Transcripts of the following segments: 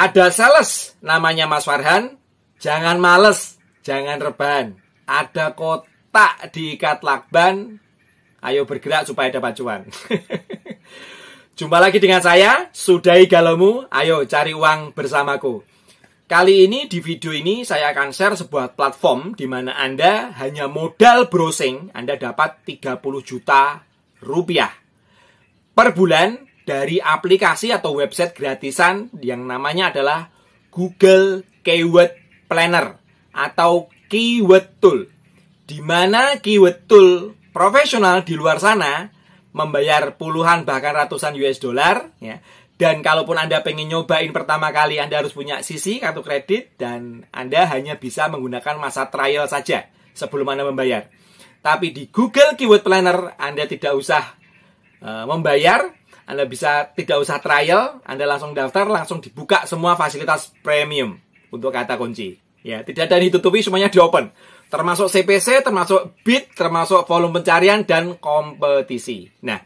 Ada sales namanya Mas Farhan. Jangan males, jangan rebahan. Ada kotak diikat lakban. Ayo bergerak supaya dapat cuan. Jumpa lagi dengan saya, Sudai Galomu. Ayo cari uang bersamaku. Kali ini di video ini saya akan share sebuah platform di mana Anda hanya modal browsing Anda dapat 30 juta rupiah per bulan dari aplikasi atau website gratisan yang namanya adalah Google Keyword Planner atau Keyword Tool. Di mana keyword tool profesional di luar sana membayar puluhan bahkan ratusan US dollar ya. Dan kalaupun Anda pengen nyobain pertama kali, Anda harus punya sisi kartu kredit dan Anda hanya bisa menggunakan masa trial saja sebelum Anda membayar. Tapi di Google Keyword Planner Anda tidak usah eh, membayar anda bisa tidak usah trial, Anda langsung daftar, langsung dibuka semua fasilitas premium untuk kata kunci. Ya, tidak ada yang ditutupi, semuanya di open. Termasuk CPC, termasuk bid, termasuk volume pencarian dan kompetisi. Nah,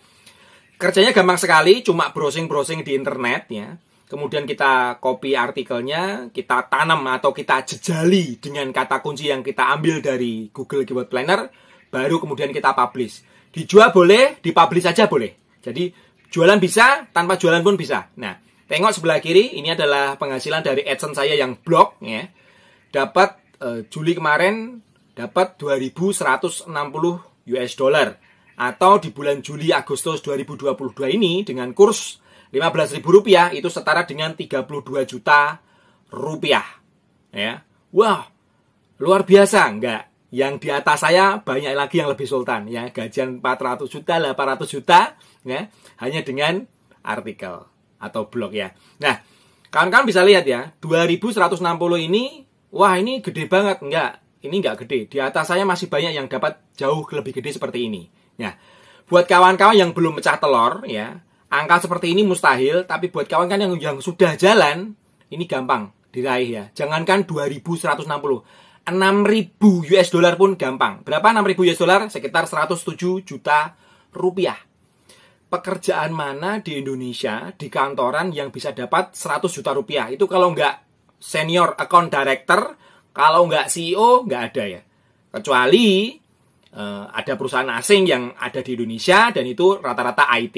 kerjanya gampang sekali, cuma browsing-browsing di internet ya. Kemudian kita copy artikelnya, kita tanam atau kita jejali dengan kata kunci yang kita ambil dari Google Keyword Planner, baru kemudian kita publish. Dijual boleh, dipublish saja boleh. Jadi Jualan bisa, tanpa jualan pun bisa. Nah, tengok sebelah kiri, ini adalah penghasilan dari AdSense saya yang blog ya. Dapat uh, Juli kemarin dapat 2160 US dollar atau di bulan Juli Agustus 2022 ini dengan kurs 15.000 rupiah itu setara dengan 32 juta rupiah. Ya. Wow, luar biasa enggak yang di atas saya banyak lagi yang lebih sultan ya gajian 400 juta 800 juta ya hanya dengan artikel atau blog ya nah kawan-kawan bisa lihat ya 2160 ini wah ini gede banget enggak ini enggak gede di atas saya masih banyak yang dapat jauh lebih gede seperti ini ya buat kawan-kawan yang belum pecah telur ya angka seperti ini mustahil tapi buat kawan-kawan yang yang sudah jalan ini gampang diraih ya jangankan 2160 6000 US dollar pun gampang. Berapa 6000 US dollar? Sekitar 107 juta rupiah. Pekerjaan mana di Indonesia di kantoran yang bisa dapat 100 juta rupiah? Itu kalau nggak senior account director, kalau nggak CEO nggak ada ya. Kecuali uh, ada perusahaan asing yang ada di Indonesia dan itu rata-rata IT.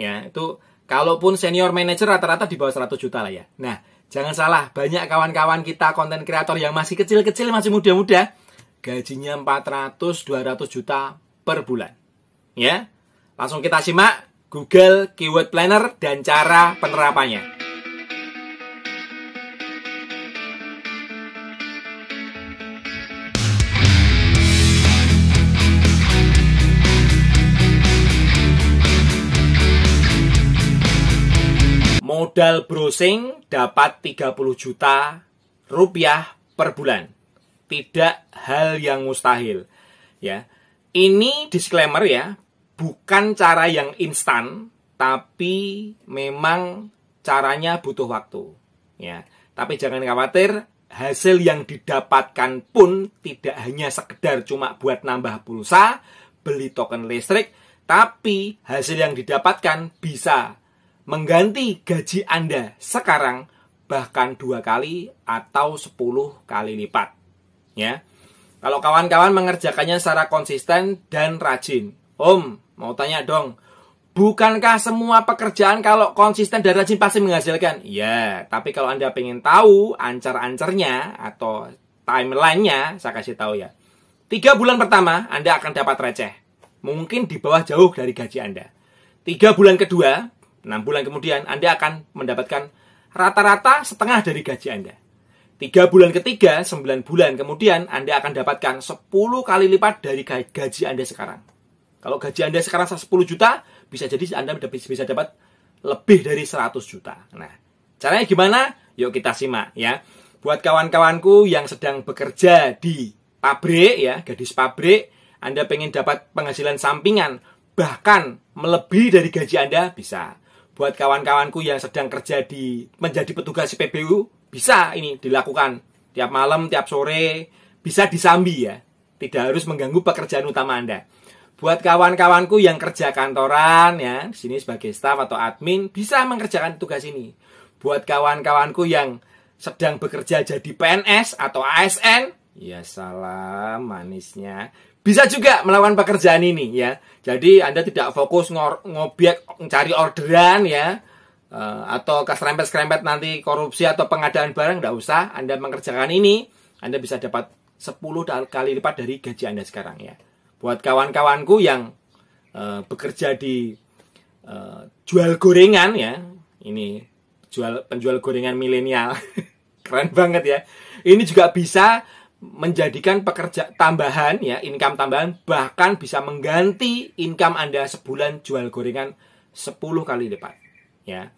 Ya itu kalaupun senior manager rata-rata di bawah 100 juta lah ya. Nah Jangan salah, banyak kawan-kawan kita konten kreator yang masih kecil-kecil, masih muda-muda, gajinya 400 200 juta per bulan. Ya. Langsung kita simak Google Keyword Planner dan cara penerapannya. modal browsing dapat 30 juta rupiah per bulan. Tidak hal yang mustahil. Ya. Ini disclaimer ya, bukan cara yang instan, tapi memang caranya butuh waktu. Ya. Tapi jangan khawatir, hasil yang didapatkan pun tidak hanya sekedar cuma buat nambah pulsa, beli token listrik, tapi hasil yang didapatkan bisa mengganti gaji Anda sekarang bahkan dua kali atau sepuluh kali lipat. Ya. Kalau kawan-kawan mengerjakannya secara konsisten dan rajin. Om, mau tanya dong, Bukankah semua pekerjaan kalau konsisten dan rajin pasti menghasilkan? Ya, tapi kalau Anda pengen tahu ancar-ancarnya atau timelinenya, saya kasih tahu ya. Tiga bulan pertama, Anda akan dapat receh. Mungkin di bawah jauh dari gaji Anda. Tiga bulan kedua, 6 bulan kemudian Anda akan mendapatkan rata-rata setengah dari gaji Anda. 3 bulan ketiga, 9 bulan kemudian Anda akan dapatkan 10 kali lipat dari gaji Anda sekarang. Kalau gaji Anda sekarang 10 juta, bisa jadi Anda bisa dapat lebih dari 100 juta. Nah, caranya gimana? Yuk kita simak ya. Buat kawan-kawanku yang sedang bekerja di pabrik ya, gadis pabrik, Anda pengen dapat penghasilan sampingan bahkan melebihi dari gaji Anda bisa buat kawan-kawanku yang sedang kerja di menjadi petugas PBU bisa ini dilakukan tiap malam, tiap sore bisa disambi ya. Tidak harus mengganggu pekerjaan utama Anda. Buat kawan-kawanku yang kerja kantoran ya, di sini sebagai staff atau admin bisa mengerjakan tugas ini. Buat kawan-kawanku yang sedang bekerja jadi PNS atau ASN, ya salam manisnya bisa juga melakukan pekerjaan ini ya. Jadi Anda tidak fokus ngor cari orderan ya. Uh, atau keserempet-serempet nanti korupsi atau pengadaan barang nggak usah Anda mengerjakan ini Anda bisa dapat 10 kali lipat dari gaji Anda sekarang ya buat kawan-kawanku yang uh, bekerja di uh, jual gorengan ya ini jual penjual gorengan milenial keren banget ya ini juga bisa menjadikan pekerja tambahan ya income tambahan bahkan bisa mengganti income Anda sebulan jual gorengan 10 kali lipat ya.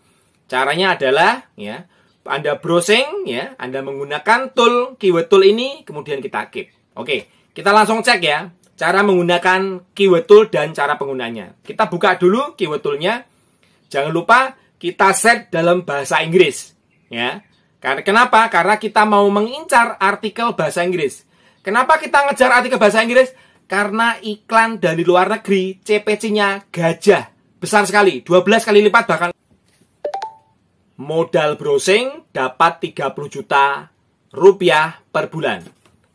Caranya adalah ya Anda browsing ya, Anda menggunakan tool keyword tool ini kemudian kita keep. Oke, kita langsung cek ya cara menggunakan keyword tool dan cara penggunanya. Kita buka dulu keyword toolnya. Jangan lupa kita set dalam bahasa Inggris ya. Karena Kenapa? Karena kita mau mengincar artikel bahasa Inggris. Kenapa kita ngejar artikel bahasa Inggris? Karena iklan dari luar negeri CPC-nya gajah. Besar sekali, 12 kali lipat bahkan. Modal browsing dapat 30 juta rupiah per bulan.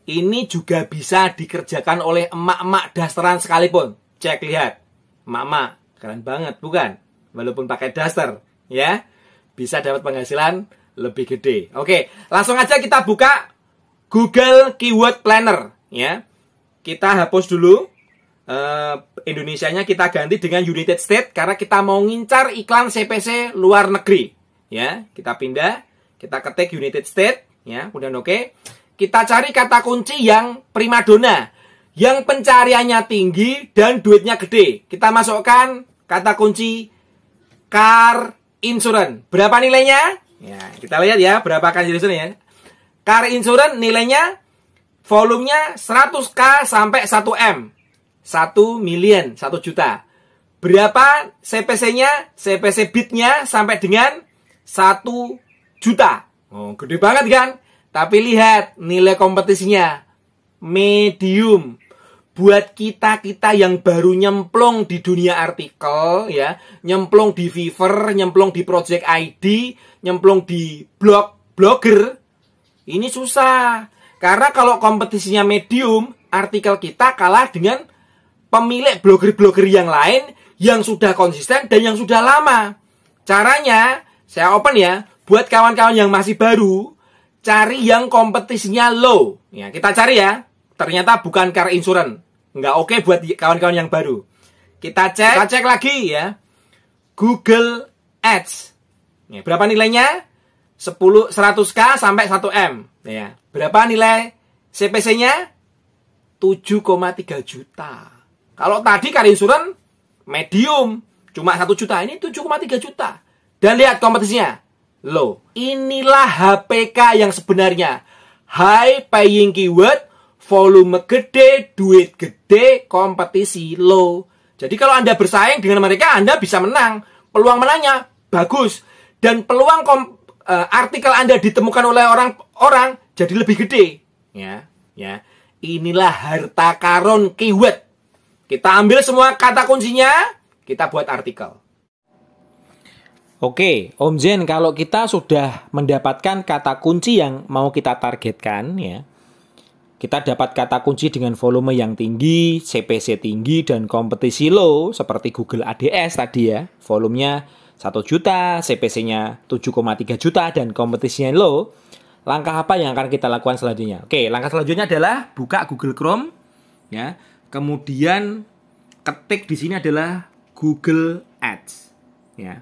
Ini juga bisa dikerjakan oleh emak-emak dasteran sekalipun. Cek lihat. Mama, keren banget bukan? Walaupun pakai daster, ya. Bisa dapat penghasilan lebih gede. Oke, langsung aja kita buka Google Keyword Planner ya. Kita hapus dulu uh, eh, nya kita ganti dengan United State karena kita mau ngincar iklan CPC luar negeri ya. Kita pindah, kita ketik United State ya, kemudian oke. Kita cari kata kunci yang primadona yang pencariannya tinggi dan duitnya gede. Kita masukkan kata kunci car insurance. Berapa nilainya? Ya, kita lihat ya berapa kan jadi ya. Car insurance nilainya volumenya 100k sampai 1m. 1 million, 1 juta. Berapa CPC-nya? CPC bitnya sampai dengan 1 juta. Oh, gede banget kan? Tapi lihat nilai kompetisinya medium buat kita-kita yang baru nyemplung di dunia artikel ya, nyemplung di Fiverr, nyemplung di Project ID, nyemplung di blog blogger. Ini susah. Karena kalau kompetisinya medium, artikel kita kalah dengan pemilik blogger-blogger yang lain yang sudah konsisten dan yang sudah lama. Caranya, saya open ya, buat kawan-kawan yang masih baru, cari yang kompetisinya low. Ya, kita cari ya ternyata bukan car insurance. Nggak oke okay buat kawan-kawan yang baru. Kita cek, kita cek lagi ya. Google Ads. Berapa nilainya? 10 100k sampai 1m ya. Berapa nilai CPC-nya? 7,3 juta. Kalau tadi car insurance medium cuma 1 juta, ini 7,3 juta. Dan lihat kompetisinya. Loh, inilah HPK yang sebenarnya. High paying keyword volume gede, duit gede, kompetisi low. Jadi kalau Anda bersaing dengan mereka, Anda bisa menang. Peluang menangnya bagus. Dan peluang kom, uh, artikel Anda ditemukan oleh orang-orang jadi lebih gede. Ya, ya. Inilah harta karun keyword. Kita ambil semua kata kuncinya, kita buat artikel. Oke, Om Zen, kalau kita sudah mendapatkan kata kunci yang mau kita targetkan, ya, kita dapat kata kunci dengan volume yang tinggi, CPC tinggi, dan kompetisi low seperti Google ADS tadi ya. Volumenya 1 juta, CPC-nya 7,3 juta, dan kompetisinya low. Langkah apa yang akan kita lakukan selanjutnya? Oke, langkah selanjutnya adalah buka Google Chrome. ya. Kemudian ketik di sini adalah Google Ads. ya.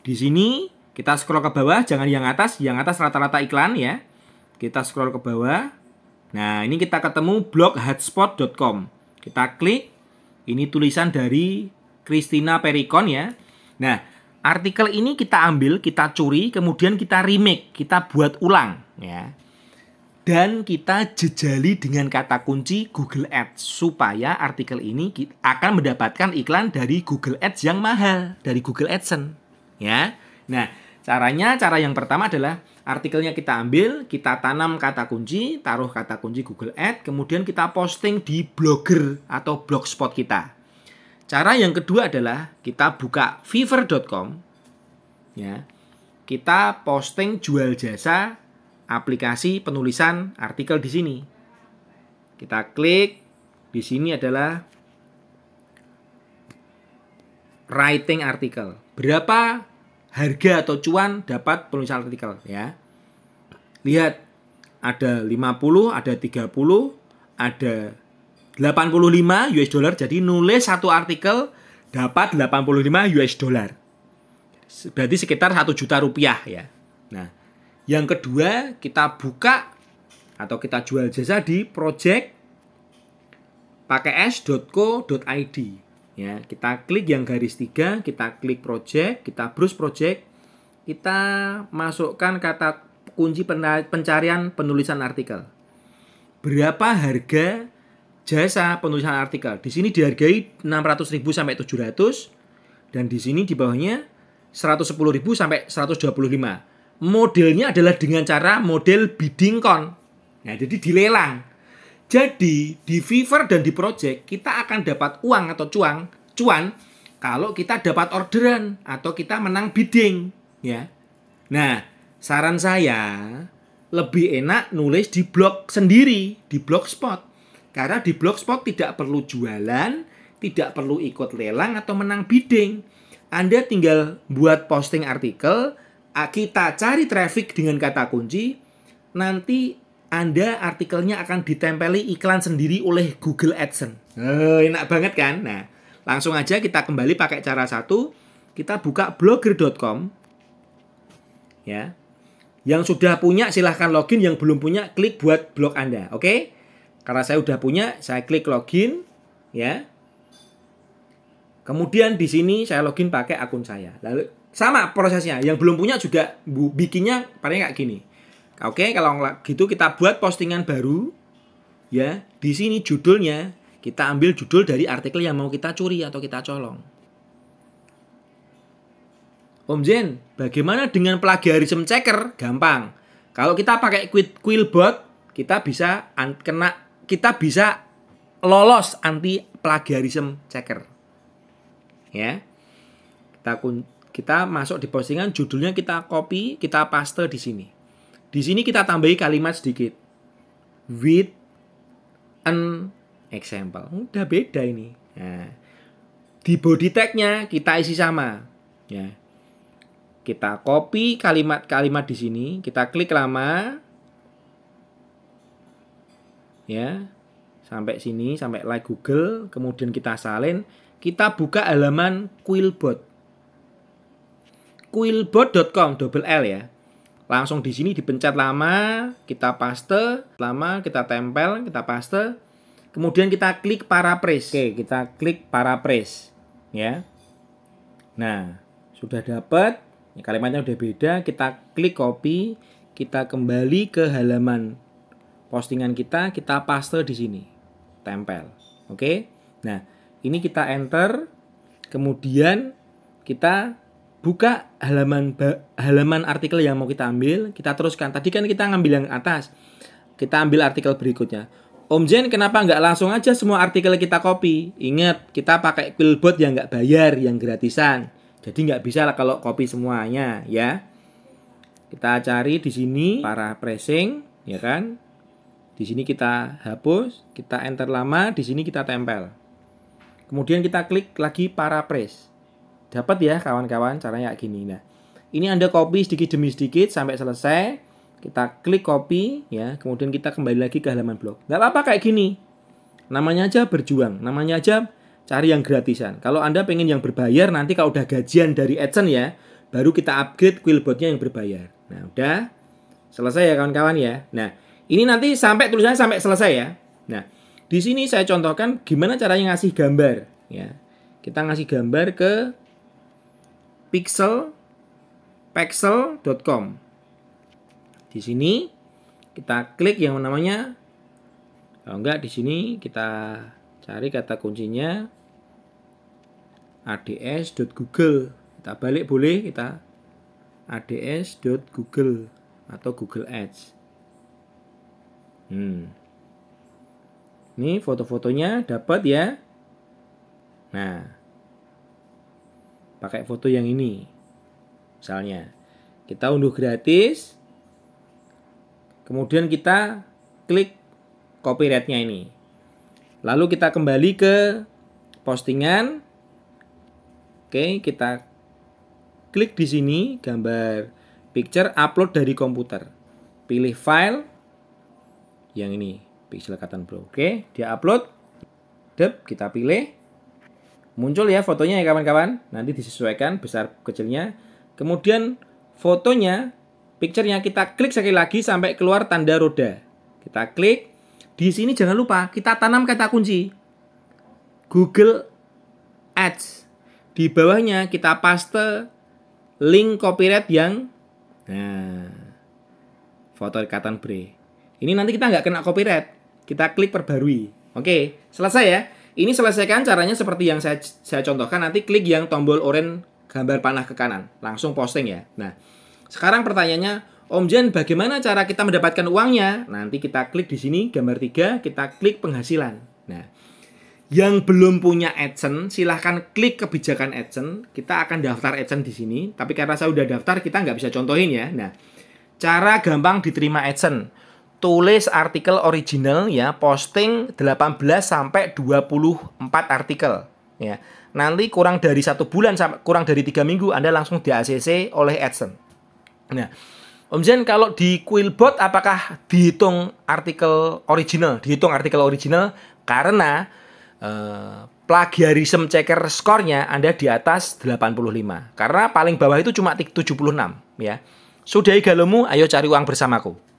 Di sini kita scroll ke bawah, jangan yang atas. Yang atas rata-rata iklan ya. Kita scroll ke bawah. Nah, ini kita ketemu blog hotspot.com. Kita klik. Ini tulisan dari Christina Pericon ya. Nah, artikel ini kita ambil, kita curi, kemudian kita remake, kita buat ulang ya. Dan kita jejali dengan kata kunci Google Ads supaya artikel ini akan mendapatkan iklan dari Google Ads yang mahal, dari Google AdSense ya. Nah, caranya cara yang pertama adalah Artikelnya kita ambil, kita tanam kata kunci, taruh kata kunci Google Ad, kemudian kita posting di blogger atau blogspot kita. Cara yang kedua adalah kita buka fever.com ya. Kita posting jual jasa aplikasi penulisan artikel di sini. Kita klik di sini adalah writing artikel. Berapa harga atau cuan dapat penulisan artikel ya. Lihat ada 50, ada 30, ada 85 US dollar. Jadi nulis satu artikel dapat 85 US dollar. Berarti sekitar 1 juta rupiah ya. Nah, yang kedua kita buka atau kita jual jasa di project pakai s.co.id ya kita klik yang garis tiga kita klik project kita browse project kita masukkan kata kunci pencarian penulisan artikel berapa harga jasa penulisan artikel di sini dihargai 600.000 sampai 700 dan di sini di bawahnya 110.000 sampai 125 modelnya adalah dengan cara model bidding kon nah jadi dilelang jadi di Fiverr dan di Project kita akan dapat uang atau cuang cuan kalau kita dapat orderan atau kita menang bidding, ya. Nah, saran saya lebih enak nulis di blog sendiri, di blogspot. Karena di blogspot tidak perlu jualan, tidak perlu ikut lelang atau menang bidding. Anda tinggal buat posting artikel, ah, kita cari traffic dengan kata kunci, nanti anda artikelnya akan ditempeli iklan sendiri oleh Google AdSense. Eh, enak banget kan? Nah, langsung aja kita kembali pakai cara satu. Kita buka blogger.com. Ya. Yang sudah punya silahkan login, yang belum punya klik buat blog Anda. Oke? Okay? Karena saya sudah punya, saya klik login. Ya. Kemudian di sini saya login pakai akun saya. Lalu sama prosesnya. Yang belum punya juga bikinnya paling kayak gini Oke, kalau gitu kita buat postingan baru ya. Di sini judulnya kita ambil judul dari artikel yang mau kita curi atau kita colong. Om Jen, bagaimana dengan plagiarism checker? Gampang. Kalau kita pakai Quillbot, kita bisa kena kita bisa lolos anti plagiarism checker. Ya. Kita kita masuk di postingan judulnya kita copy, kita paste di sini. Di sini kita tambahi kalimat sedikit. With an example. Udah beda ini. Ya. di body tag-nya kita isi sama. Ya. Kita copy kalimat-kalimat di sini, kita klik lama. Ya. Sampai sini, sampai like Google, kemudian kita salin, kita buka halaman Quillbot. Quillbot.com double L ya langsung di sini dipencet lama, kita paste, lama kita tempel, kita paste. Kemudian kita klik press. Oke, kita klik press. ya. Nah, sudah dapat, kalimatnya sudah beda, kita klik copy, kita kembali ke halaman postingan kita, kita paste di sini. Tempel. Oke. Nah, ini kita enter, kemudian kita buka halaman halaman artikel yang mau kita ambil, kita teruskan. Tadi kan kita ngambil yang atas, kita ambil artikel berikutnya. Om Jen, kenapa nggak langsung aja semua artikel kita copy? Ingat, kita pakai billboard yang nggak bayar, yang gratisan. Jadi nggak bisa lah kalau copy semuanya, ya. Kita cari di sini para pressing, ya kan? Di sini kita hapus, kita enter lama, di sini kita tempel. Kemudian kita klik lagi para press. Dapat ya kawan-kawan caranya kayak gini. Nah, ini Anda copy sedikit demi sedikit sampai selesai. Kita klik copy ya, kemudian kita kembali lagi ke halaman blog. Nggak apa-apa kayak gini. Namanya aja berjuang, namanya aja cari yang gratisan. Kalau Anda pengen yang berbayar nanti kalau udah gajian dari AdSense ya, baru kita upgrade quillbotnya yang berbayar. Nah, udah selesai ya kawan-kawan ya. Nah, ini nanti sampai tulisannya sampai selesai ya. Nah, di sini saya contohkan gimana caranya ngasih gambar ya. Kita ngasih gambar ke Pixelpixel.com. Di sini kita klik yang namanya kalau enggak di sini kita cari kata kuncinya ads.google. Kita balik boleh kita ads.google atau Google Ads. Hmm. Ini foto-fotonya dapat ya. Nah, pakai foto yang ini misalnya kita unduh gratis kemudian kita klik copyrightnya ini lalu kita kembali ke postingan oke kita klik di sini gambar picture upload dari komputer pilih file yang ini pixel cotton pro oke dia upload Dep, kita pilih muncul ya fotonya ya kawan-kawan. Nanti disesuaikan besar kecilnya. Kemudian fotonya, picture-nya kita klik sekali lagi sampai keluar tanda roda. Kita klik. Di sini jangan lupa kita tanam kata kunci Google Ads. Di bawahnya kita paste link copyright yang nah foto ikatan bre. Ini nanti kita nggak kena copyright. Kita klik perbarui. Oke, selesai ya. Ini selesaikan caranya seperti yang saya, saya contohkan nanti klik yang tombol orange gambar panah ke kanan. Langsung posting ya. Nah, sekarang pertanyaannya, Om Jen bagaimana cara kita mendapatkan uangnya? Nanti kita klik di sini gambar 3, kita klik penghasilan. Nah, yang belum punya AdSense, silahkan klik kebijakan AdSense. Kita akan daftar AdSense di sini, tapi karena saya udah daftar, kita nggak bisa contohin ya. Nah, cara gampang diterima AdSense tulis artikel original ya, posting 18 sampai 24 artikel ya. Nanti kurang dari satu bulan sampai kurang dari tiga minggu Anda langsung di ACC oleh AdSense. Nah, Om Zen kalau di Quillbot apakah dihitung artikel original? Dihitung artikel original karena eh, plagiarism checker skornya Anda di atas 85. Karena paling bawah itu cuma 76 ya. Sudahi galomu, ayo cari uang bersamaku.